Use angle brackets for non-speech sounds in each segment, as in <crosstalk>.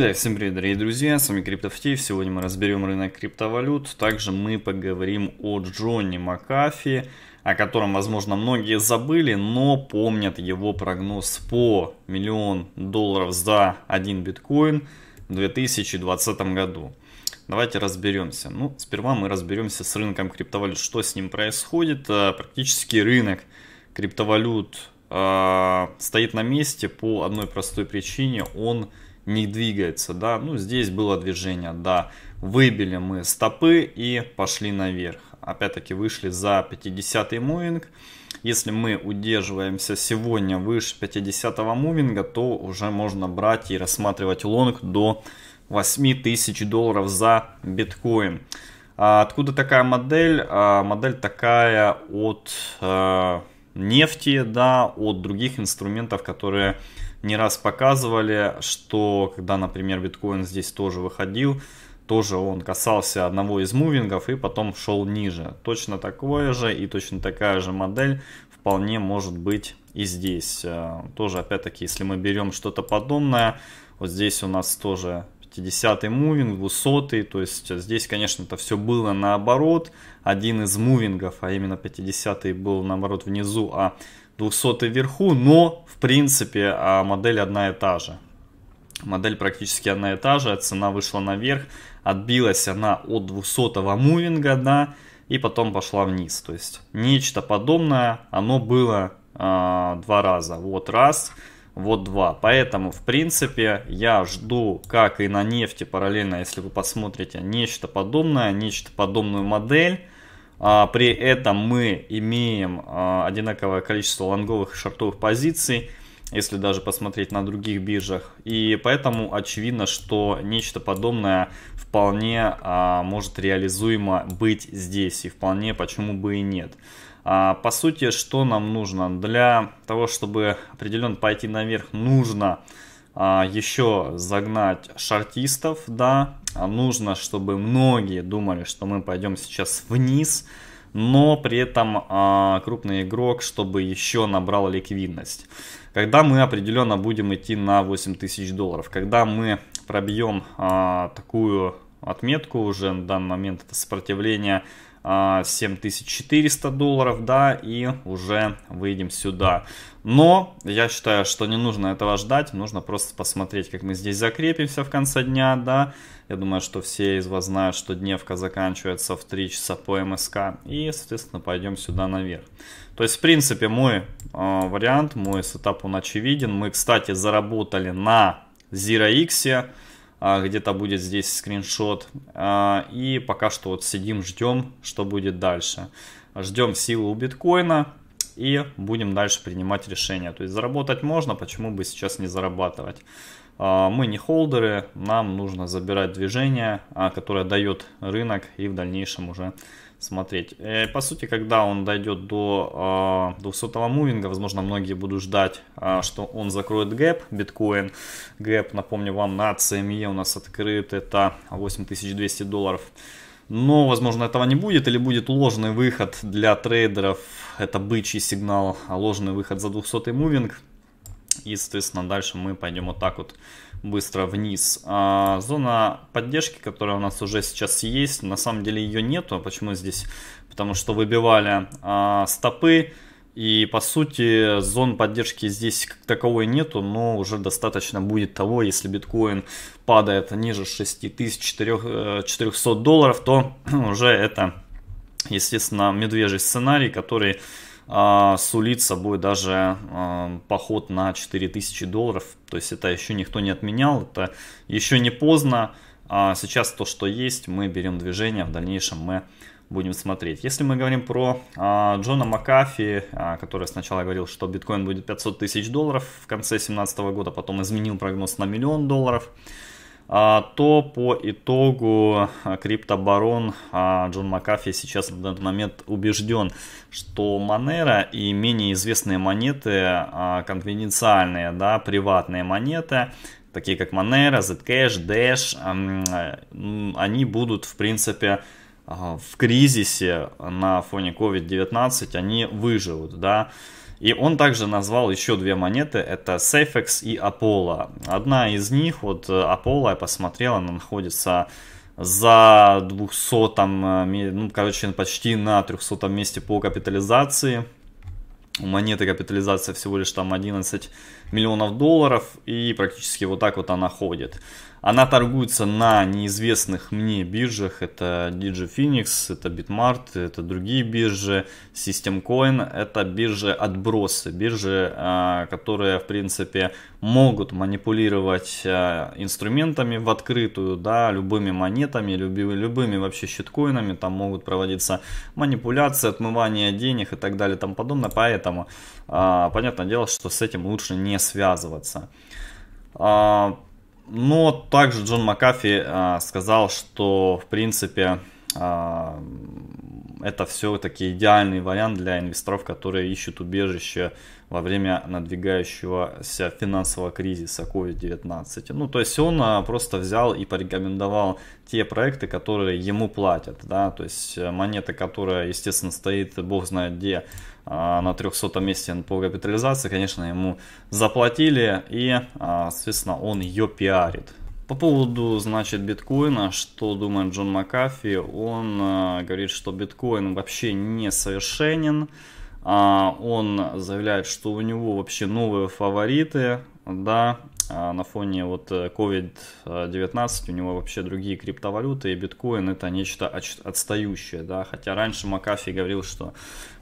Итак, всем привет, дорогие друзья, с вами Криптофти. сегодня мы разберем рынок криптовалют, также мы поговорим о Джонни Макафи, о котором, возможно, многие забыли, но помнят его прогноз по миллион долларов за один биткоин в 2020 году. Давайте разберемся. Ну, сперва мы разберемся с рынком криптовалют, что с ним происходит. Э, практически рынок криптовалют э, стоит на месте по одной простой причине, он не двигается, да, ну здесь было движение, да, выбили мы стопы и пошли наверх. Опять-таки вышли за 50 мувинг. Если мы удерживаемся сегодня выше 50 мувинга, то уже можно брать и рассматривать лонг до 8000 долларов за биткоин. А откуда такая модель? А, модель такая от э, нефти, да, от других инструментов, которые не раз показывали, что когда, например, биткоин здесь тоже выходил, тоже он касался одного из мувингов и потом шел ниже. Точно такое же и точно такая же модель вполне может быть и здесь. Э, тоже, опять-таки, если мы берем что-то подобное, вот здесь у нас тоже 50-й мувинг, 200-й, то есть здесь, конечно, это все было наоборот. Один из мувингов, а именно 50-й был наоборот внизу, а 200 вверху, но в принципе а, модель одна и та же. Модель практически одна и та же, цена вышла наверх, отбилась она от 200 мувинга, да, и потом пошла вниз. То есть нечто подобное, оно было э, два раза. Вот раз, вот два. Поэтому, в принципе, я жду, как и на нефти параллельно, если вы посмотрите, нечто подобное, нечто подобную модель а, при этом мы имеем а, одинаковое количество лонговых и шортовых позиций, если даже посмотреть на других биржах. И поэтому очевидно, что нечто подобное вполне а, может реализуемо быть здесь. И вполне почему бы и нет. По сути, что нам нужно? Для того, чтобы определенно пойти наверх, нужно а, еще загнать шартистов, да, а, нужно, чтобы многие думали, что мы пойдем сейчас вниз, но при этом а, крупный игрок, чтобы еще набрал ликвидность. Когда мы определенно будем идти на 8000 долларов, когда мы пробьем а, такую отметку уже на данный момент это сопротивление 7400 а, долларов, да, и уже выйдем сюда. Но я считаю, что не нужно этого ждать, нужно просто посмотреть, как мы здесь закрепимся в конце дня, да. Я думаю, что все из вас знают, что дневка заканчивается в 3 часа по МСК, и, соответственно, пойдем сюда наверх. То есть, в принципе, мой э, вариант, мой сетап, он очевиден. Мы, кстати, заработали на ZeroX, а, где-то будет здесь скриншот. А, и пока что вот сидим, ждем, что будет дальше. Ждем силу биткоина и будем дальше принимать решения. То есть заработать можно, почему бы сейчас не зарабатывать. А, мы не холдеры, нам нужно забирать движение, которое дает рынок и в дальнейшем уже смотреть. Э, по сути, когда он дойдет до 200 а, мувинга, возможно, многие будут ждать, а, что он закроет гэп, биткоин. Гэп, напомню вам, на CME эм у нас открыт, это 8200 долларов. Но, возможно, этого не будет или будет ложный выход для трейдеров. Это бычий сигнал, а ложный выход за 200 мувинг. И, соответственно, дальше мы пойдем вот так вот быстро вниз. А зона поддержки, которая у нас уже сейчас есть, на самом деле ее нету. почему здесь? Потому что выбивали а, стопы. И по сути зон поддержки здесь как таковой нету, но уже достаточно будет того, если биткоин падает ниже 6400 э, долларов, то <clears throat> уже это, естественно, медвежий сценарий, который а, сулит собой даже а, поход на 4000 долларов. То есть это еще никто не отменял, это еще не поздно. А сейчас то, что есть, мы берем движение, в дальнейшем мы будем смотреть. Если мы говорим про Джона Макафи, который сначала говорил, что биткоин будет 500 тысяч долларов в конце 2017 года, потом изменил прогноз на миллион долларов, а, то по итогу а, криптобарон а, Джон Макафи сейчас на данный момент убежден, что Монера и менее известные монеты, конфиденциальные, да, приватные монеты, такие как Monero, Zcash, Dash, они будут, в принципе, в кризисе на фоне COVID-19, они выживут, да, и он также назвал еще две монеты, это Safex и Apollo. Одна из них, вот э, Apollo я посмотрел, она находится за 200, э, ну, короче, почти на 300 месте по капитализации. У монеты капитализация всего лишь там 11 миллионов долларов, и практически вот так вот она ходит. Она торгуется на неизвестных мне биржах. Это DigiPhoenix, это Bitmart, это другие биржи. Systemcoin – это биржи-отбросы. Биржи, а, которые, в принципе, могут манипулировать а, инструментами в открытую, да, любыми монетами, любыми, любыми вообще щиткоинами. Там могут проводиться манипуляции, отмывание денег и так далее и тому подобное. Поэтому, а, понятное дело, что с этим лучше не связываться. Но также Джон Макафи а, сказал, что в принципе а, это все-таки идеальный вариант для инвесторов, которые ищут убежище во время надвигающегося финансового кризиса COVID-19. Ну, то есть он а, просто взял и порекомендовал те проекты, которые ему платят, да, то есть э, монета, которая, естественно, стоит бог знает где а, на 300 месте по капитализации, конечно, ему заплатили, и, а, соответственно, он ее пиарит. По поводу, значит, биткоина, что думает Джон Макафи, он а, говорит, что биткоин вообще несовершенен, э, он заявляет, что у него вообще новые фавориты, да, а на фоне вот COVID-19 э, у него вообще другие криптовалюты, и биткоин это нечто отстающее, да, хотя раньше Макафи говорил, что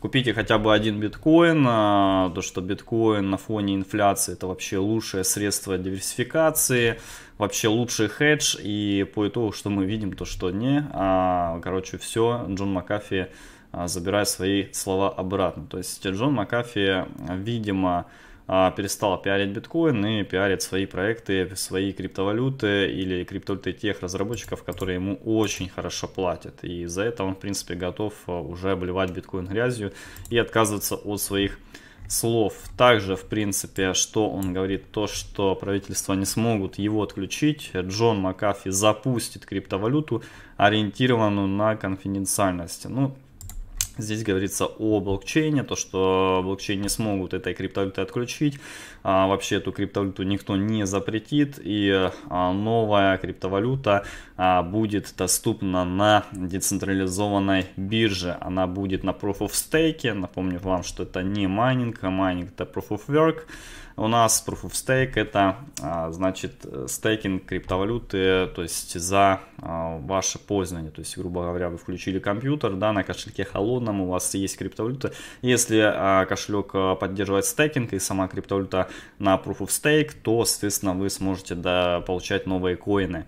купите хотя бы один биткоин, а, то что биткоин на фоне инфляции это вообще лучшее средство диверсификации, вообще лучший хедж, и по итогу, что мы видим, то что не, а, короче, все, Джон Макафи а, забирает свои слова обратно. То есть Джон Макафи, видимо, а, перестал пиарить биткоин и пиарит свои проекты, свои криптовалюты или криптовалюты тех разработчиков, которые ему очень хорошо платят. И за это он, в принципе, готов а, уже обливать биткоин грязью и отказываться от своих слов. Также, в принципе, что он говорит, то, что правительство не смогут его отключить. Джон Макафи запустит криптовалюту, ориентированную на конфиденциальность. Ну, Здесь говорится о блокчейне, то, что блокчейн не смогут этой криптовалюты отключить. А, вообще эту криптовалюту никто не запретит. И а, новая криптовалюта а, будет доступна на децентрализованной бирже. Она будет на Proof of Stake. Напомню вам, что это не майнинг, а майнинг это Proof of Work у нас Proof of Stake это, а, значит, э, стейкинг криптовалюты, то есть за а, ваше пользование. То есть, грубо говоря, вы включили компьютер, да, на кошельке холодном у вас есть криптовалюта. Если а, кошелек поддерживает стейкинг и сама криптовалюта на Proof of Stake, то, соответственно, вы сможете да, получать новые коины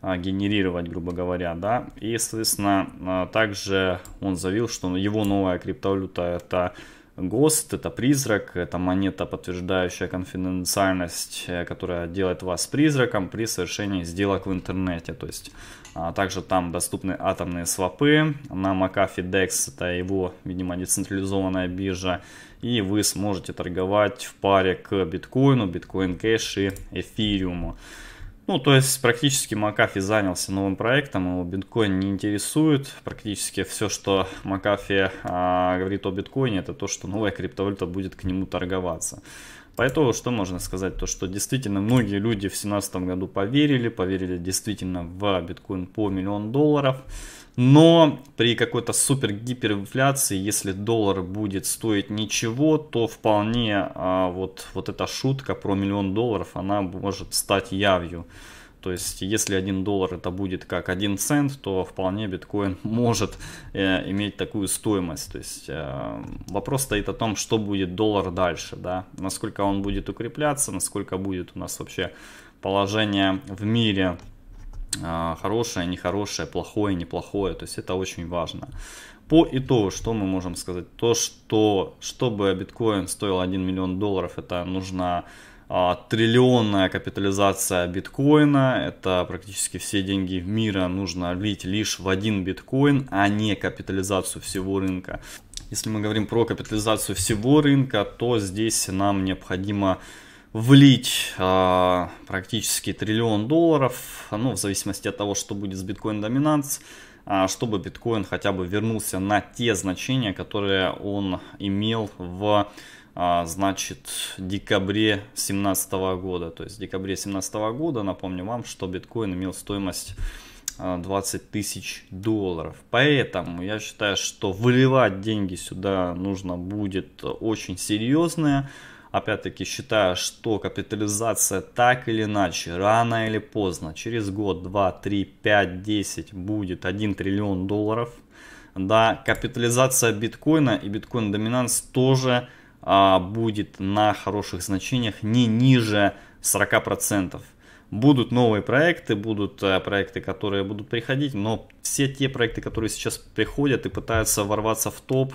генерировать, грубо говоря, да. И, соответственно, также он заявил, что его новая криптовалюта это ГОСТ, это призрак, это монета, подтверждающая конфиденциальность, э, которая делает вас призраком при совершении сделок в интернете. То есть а также там доступны атомные свопы на Макафи DEX, это его, видимо, децентрализованная биржа. И вы сможете торговать в паре к биткоину, биткоин кэш и эфириуму. Ну, то есть практически Макафи занялся новым проектом, его биткоин не интересует. Практически все, что Макафи а, говорит о биткоине, это то, что новая криптовалюта будет к нему торговаться. Поэтому что можно сказать? То, что действительно многие люди в 2017 году поверили, поверили действительно в биткоин по миллион долларов. Но при какой-то супер-гиперинфляции, если доллар будет стоить ничего, то вполне а, вот, вот эта шутка про миллион долларов, она может стать явью. То есть, если 1 доллар это будет как 1 цент, то вполне биткоин <laughs> может э, иметь такую стоимость. То есть, э, вопрос стоит о том, что будет доллар дальше, да, насколько он будет укрепляться, насколько будет у нас вообще положение в мире а, хорошее, нехорошее, плохое, неплохое. То есть это очень важно. По итогу, что мы можем сказать? То, что чтобы биткоин стоил 1 миллион долларов, это нужна а, триллионная капитализация биткоина. Это практически все деньги в мире нужно лить лишь в один биткоин, а не капитализацию всего рынка. Если мы говорим про капитализацию всего рынка, то здесь нам необходимо влить а, практически триллион долларов, ну, в зависимости от того, что будет с биткоин доминанс, а, чтобы биткоин хотя бы вернулся на те значения, которые он имел в а, значит, декабре 2017 года. То есть в декабре 2017 года, напомню вам, что биткоин имел стоимость 20 а, тысяч долларов. Поэтому я считаю, что выливать деньги сюда нужно будет очень серьезное опять-таки считаю, что капитализация так или иначе, рано или поздно, через год, два, три, пять, десять будет 1 триллион долларов. Да, капитализация биткоина и биткоин-доминанс тоже а, будет на хороших значениях не ниже 40%. Будут новые проекты, будут а, проекты, которые будут приходить, но все те проекты, которые сейчас приходят и пытаются ворваться в топ,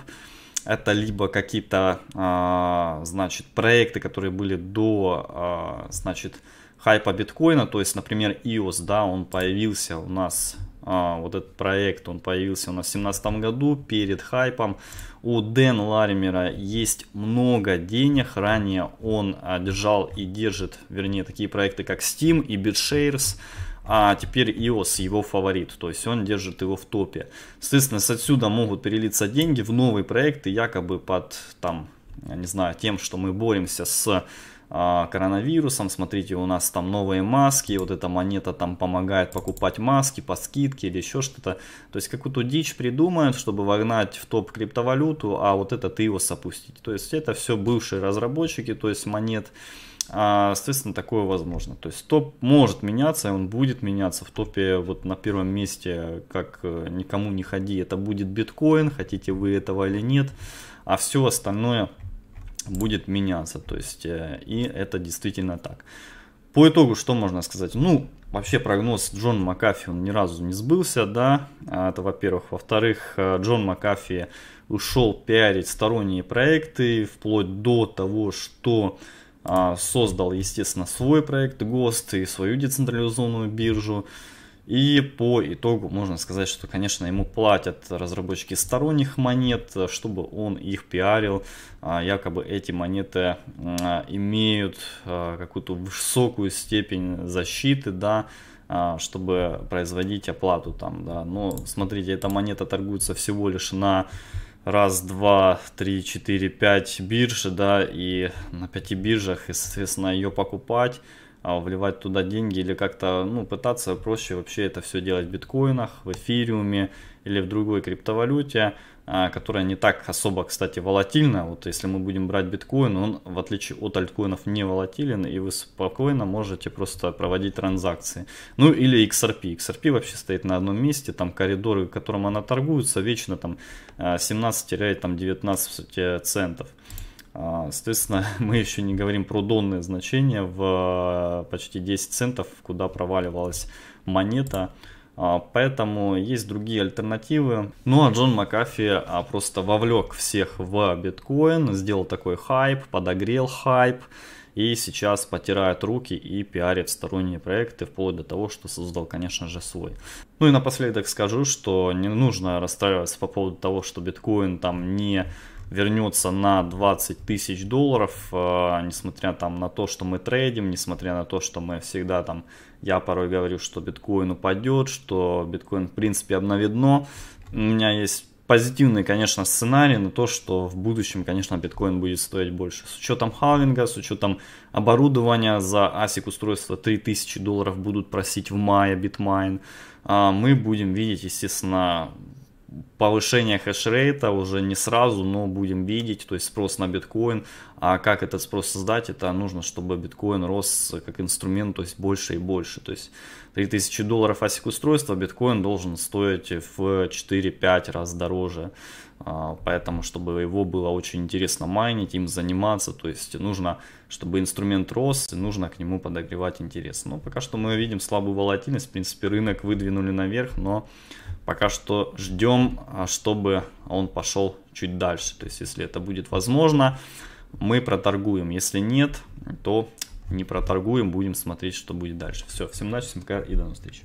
это либо какие-то, а, значит, проекты, которые были до, а, значит, хайпа биткоина, то есть, например, EOS, да, он появился у нас, а, вот этот проект, он появился у нас в 2017 году перед хайпом. У Дэн Ларимера есть много денег, ранее он держал и держит, вернее, такие проекты, как Steam и BitShares, а теперь EOS его фаворит, то есть он держит его в топе. Соответственно, с отсюда могут перелиться деньги в новые проекты, якобы под там, не знаю, тем, что мы боремся с а, коронавирусом, смотрите, у нас там новые маски, вот эта монета там помогает покупать маски по скидке или еще что-то. То есть какую-то дичь придумают, чтобы вогнать в топ криптовалюту, а вот этот его опустить. То есть это все бывшие разработчики, то есть монет, а, Соответственно, такое возможно. То есть топ может меняться, и он будет меняться. В топе вот на первом месте, как э, никому не ходи, это будет биткоин, хотите вы этого или нет. А все остальное будет меняться. То есть, э, и это действительно так. По итогу, что можно сказать? Ну, вообще прогноз Джон Макафи, он ни разу не сбылся, да, а, это во-первых. Во-вторых, э, Джон Макафи ушел пиарить сторонние проекты, вплоть до того, что а, создал, естественно, свой проект ГОСТ и свою децентрализованную биржу. И по итогу можно сказать, что, конечно, ему платят разработчики сторонних монет, чтобы он их пиарил. А, якобы эти монеты имеют а, какую-то высокую степень защиты, да, чтобы производить оплату там, да. Но смотрите, эта монета торгуется всего лишь на раз, два, три, четыре, пять бирж, да, и на пяти биржах, и, соответственно, ее покупать, а вливать туда деньги или как-то, ну, пытаться проще вообще это все делать в биткоинах, в эфириуме или в другой криптовалюте, а, которая не так особо, кстати, волатильна. Вот если мы будем брать биткоин, он в отличие от альткоинов не волатилен, и вы спокойно можете просто проводить транзакции. Ну или XRP. XRP вообще стоит на одном месте, там коридоры, в котором она торгуется, вечно там 17 а, теряет там 19 центов. А, соответственно, <laughs> мы еще не говорим про донные значения в почти 10 центов, куда проваливалась монета. А, поэтому есть другие альтернативы. Ну а Джон Макафи а, просто вовлек всех в биткоин, сделал такой хайп, подогрел хайп. И сейчас потирает руки и пиарит сторонние проекты, вплоть до того, что создал, конечно же, свой. Ну и напоследок скажу, что не нужно расстраиваться по поводу того, что биткоин там не вернется на 20 тысяч долларов, э, несмотря там на то, что мы трейдим, несмотря на то, что мы всегда там, я порой говорю, что биткоин упадет, что биткоин в принципе обновидно. У меня есть позитивный, конечно, сценарий на то, что в будущем, конечно, биткоин будет стоить больше. С учетом халвинга, с учетом оборудования за ASIC устройство 3000 долларов будут просить в мае битмайн, Мы будем видеть, естественно, повышение хешрейта уже не сразу, но будем видеть, то есть спрос на биткоин. А как этот спрос создать, это нужно, чтобы биткоин рос как инструмент, то есть больше и больше. То есть 3000 долларов асик устройства биткоин должен стоить в 4-5 раз дороже. А, поэтому, чтобы его было очень интересно майнить, им заниматься, то есть нужно, чтобы инструмент рос, и нужно к нему подогревать интерес. Но пока что мы видим слабую волатильность, в принципе, рынок выдвинули наверх, но пока что ждем, а, чтобы он пошел чуть дальше. То есть, если это будет возможно, мы проторгуем. Если нет, то не проторгуем, будем смотреть, что будет дальше. Все, всем удачи, всем пока и до новых встреч.